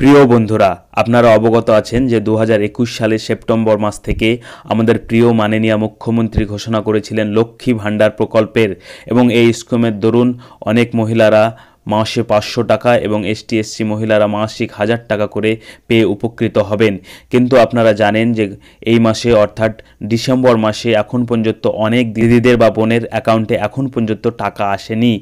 প্রিয় বন্ধুরা আপনারা অবগত আছেন যে দু সালের সেপ্টেম্বর মাস থেকে আমাদের প্রিয় মাননীয় মুখ্যমন্ত্রী ঘোষণা করেছিলেন লক্ষ্মী ভাণ্ডার প্রকল্পের এবং এই স্কিমের দরুন অনেক মহিলারা মাসে পাঁচশো টাকা এবং এসটি এসসি মহিলারা মাসিক হাজার টাকা করে পেয়ে উপকৃত হবেন কিন্তু আপনারা জানেন যে এই মাসে অর্থাৎ ডিসেম্বর মাসে এখন পর্যন্ত অনেক দিদিদের বা বোনের অ্যাকাউন্টে এখন পর্যন্ত টাকা আসেনি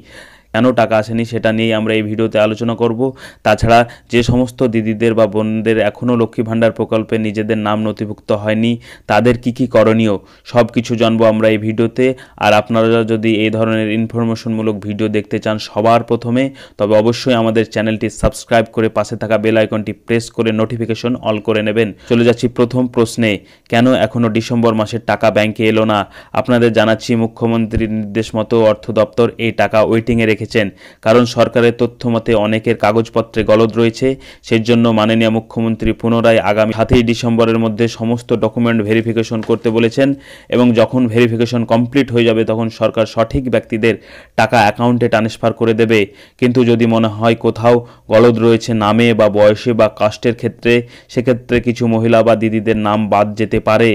কেন টাকা আসেনি সেটা নিয়েই আমরা এই ভিডিওতে আলোচনা করব তাছাড়া যে সমস্ত দিদিদের বা বোনদের এখনও লক্ষ্মী ভাণ্ডার প্রকল্পে নিজেদের নাম নথিভুক্ত হয়নি তাদের কি কি করণীয় সব কিছু জানবো আমরা এই ভিডিওতে আর আপনারা যদি এই ধরনের ইনফরমেশনমূলক ভিডিও দেখতে চান সবার প্রথমে তবে অবশ্যই আমাদের চ্যানেলটি সাবস্ক্রাইব করে পাশে থাকা বেল আইকনটি প্রেস করে নোটিফিকেশন অল করে নেবেন চলে যাচ্ছি প্রথম প্রশ্নে কেন এখনও ডিসেম্বর মাসের টাকা ব্যাংকে এলো না আপনাদের জানাচ্ছি মুখ্যমন্ত্রীর নির্দেশ মতো অর্থ দপ্তর এই টাকা ওয়েটিংয়ে রেখে রেখেছেন কারণ সরকারের তথ্য মতে অনেকের কাগজপত্রে গলদ রয়েছে সেজন্য মাননীয় মুখ্যমন্ত্রী পুনরায় আগামী সাতই ডিসেম্বরের মধ্যে সমস্ত ডকুমেন্ট ভেরিফিকেশন করতে বলেছেন এবং যখন ভেরিফিকেশন কমপ্লিট হয়ে যাবে তখন সরকার সঠিক ব্যক্তিদের টাকা অ্যাকাউন্টে ট্রান্সফার করে দেবে কিন্তু যদি মনে হয় কোথাও গলদ রয়েছে নামে বা বয়সে বা কাস্টের ক্ষেত্রে সেক্ষেত্রে কিছু মহিলা বা দিদিদের নাম বাদ যেতে পারে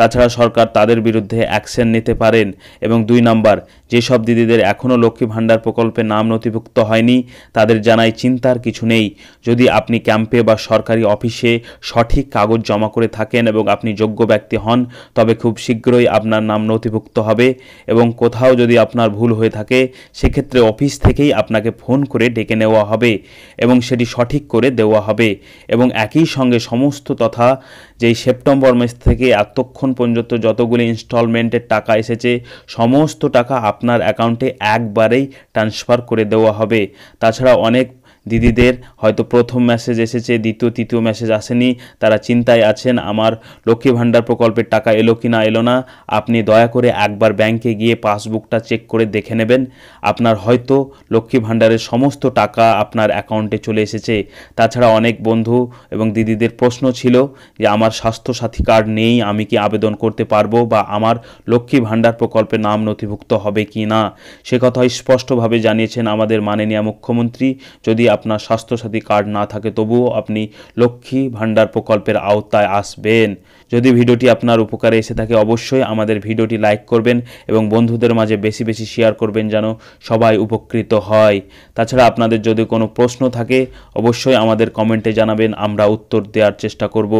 তাছাড়া সরকার তাদের বিরুদ্ধে অ্যাকশন নিতে পারেন এবং দুই নম্বর যেসব দিদিদের এখনও লক্ষ্মী ভাণ্ডার প্রকল্পে নাম নথিভুক্ত হয়নি তাদের জানাই চিন্তার কিছু নেই যদি আপনি ক্যাম্পে বা সরকারি অফিসে সঠিক কাগজ জমা করে থাকেন এবং আপনি যোগ্য ব্যক্তি হন তবে খুব শীঘ্রই আপনার নাম নথিভুক্ত হবে এবং কোথাও যদি আপনার ভুল হয়ে থাকে সেক্ষেত্রে অফিস থেকেই আপনাকে ফোন করে ডেকে নেওয়া হবে এবং সেটি সঠিক করে দেওয়া হবে এবং একই সঙ্গে সমস্ত তথা যেই সেপ্টেম্বর মাস থেকে এতক্ষণ এখন পর্যন্ত যতগুলি ইনস্টলমেন্টের টাকা এসেছে সমস্ত টাকা আপনার অ্যাকাউন্টে একবারেই ট্রান্সফার করে দেওয়া হবে তাছাড়া অনেক দিদিদের হয়তো প্রথম মেসেজ এসেছে দ্বিতীয় তৃতীয় মেসেজ আসেনি তারা চিন্তায় আছেন আমার লক্ষ্মী ভাণ্ডার প্রকল্পের টাকা এলো কি না এলো না আপনি দয়া করে একবার ব্যাংকে গিয়ে পাসবুকটা চেক করে দেখে নেবেন আপনার হয়তো লক্ষ্মী ভাণ্ডারের সমস্ত টাকা আপনার অ্যাকাউন্টে চলে এসেছে তাছাড়া অনেক বন্ধু এবং দিদিদের প্রশ্ন ছিল যে আমার স্বাস্থ্যসাথী কার্ড নেই আমি কি আবেদন করতে পারবো বা আমার লক্ষ্মী ভাণ্ডার প্রকল্পে নাম নথিভুক্ত হবে কি না সে কথা স্পষ্টভাবে জানিয়েছেন আমাদের মাননীয় মুখ্যমন্ত্রী যদি আপনার স্বাস্থ্যসাথী কার্ড না থাকে তবুও আপনি লক্ষ্মী ভাণ্ডার প্রকল্পের আওতায় আসবেন যদি ভিডিওটি আপনার উপকারে এসে থাকে অবশ্যই আমাদের ভিডিওটি লাইক করবেন এবং বন্ধুদের মাঝে বেশি বেশি শেয়ার করবেন যেন সবাই উপকৃত হয় তাছাড়া আপনাদের যদি কোনো প্রশ্ন থাকে অবশ্যই আমাদের কমেন্টে জানাবেন আমরা উত্তর দেওয়ার চেষ্টা করব